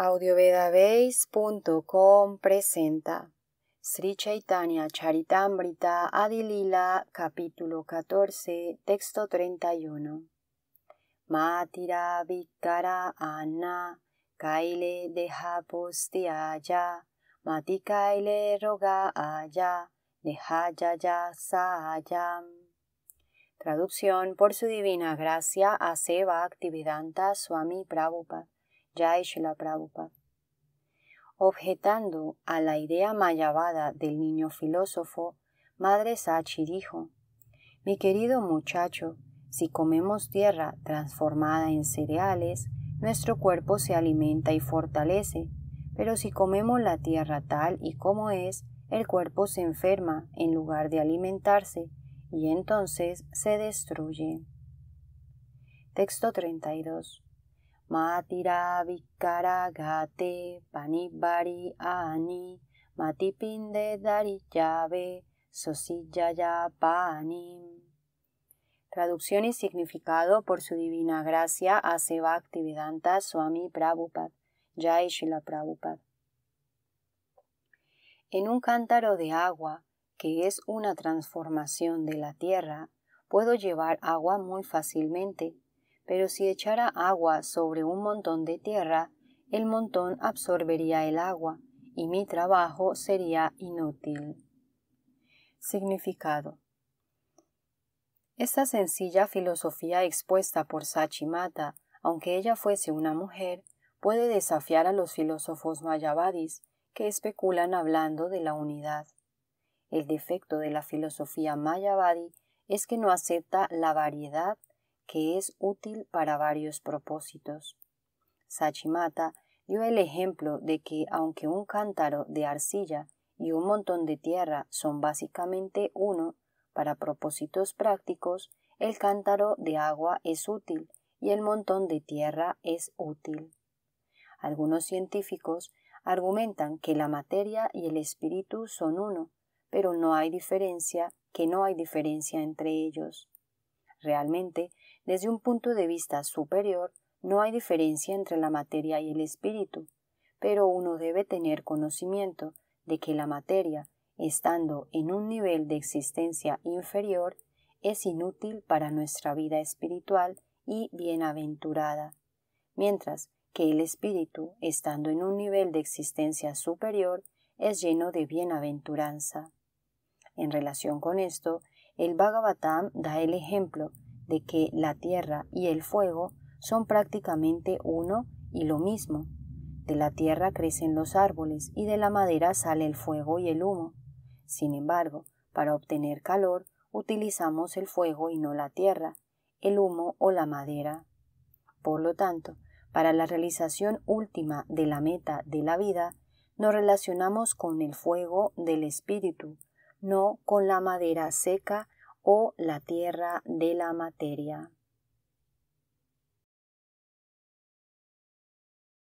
audiovedabase.com presenta Sri Chaitanya Charitamrita Adilila capítulo 14 texto 31 Matira Vikara Anna Kaile roga Mati Kaile ya sa Sayam Traducción por su divina gracia a Seva Actividanta Swami Prabhupada Jai Objetando a la idea mayavada del niño filósofo, Madre Sachi dijo, Mi querido muchacho, si comemos tierra transformada en cereales, nuestro cuerpo se alimenta y fortalece, pero si comemos la tierra tal y como es, el cuerpo se enferma en lugar de alimentarse y entonces se destruye. Texto 32. Matira vikara gate panibari ani matipinde dari llave sosillaya panim. Traducción y significado por su divina gracia a Bhakti suami Swami Prabhupada, Jai Shila En un cántaro de agua, que es una transformación de la tierra, puedo llevar agua muy fácilmente pero si echara agua sobre un montón de tierra, el montón absorbería el agua y mi trabajo sería inútil. Significado. Esta sencilla filosofía expuesta por Sachimata, aunque ella fuese una mujer, puede desafiar a los filósofos mayavadis que especulan hablando de la unidad. El defecto de la filosofía mayavadi es que no acepta la variedad que es útil para varios propósitos. Sachimata dio el ejemplo de que aunque un cántaro de arcilla y un montón de tierra son básicamente uno, para propósitos prácticos, el cántaro de agua es útil y el montón de tierra es útil. Algunos científicos argumentan que la materia y el espíritu son uno, pero no hay diferencia, que no hay diferencia entre ellos. Realmente, desde un punto de vista superior, no hay diferencia entre la materia y el espíritu, pero uno debe tener conocimiento de que la materia, estando en un nivel de existencia inferior, es inútil para nuestra vida espiritual y bienaventurada, mientras que el espíritu, estando en un nivel de existencia superior, es lleno de bienaventuranza. En relación con esto, el Bhagavatam da el ejemplo de que la tierra y el fuego son prácticamente uno y lo mismo. De la tierra crecen los árboles y de la madera sale el fuego y el humo. Sin embargo, para obtener calor utilizamos el fuego y no la tierra, el humo o la madera. Por lo tanto, para la realización última de la meta de la vida, nos relacionamos con el fuego del espíritu, no con la madera seca o la tierra de la materia.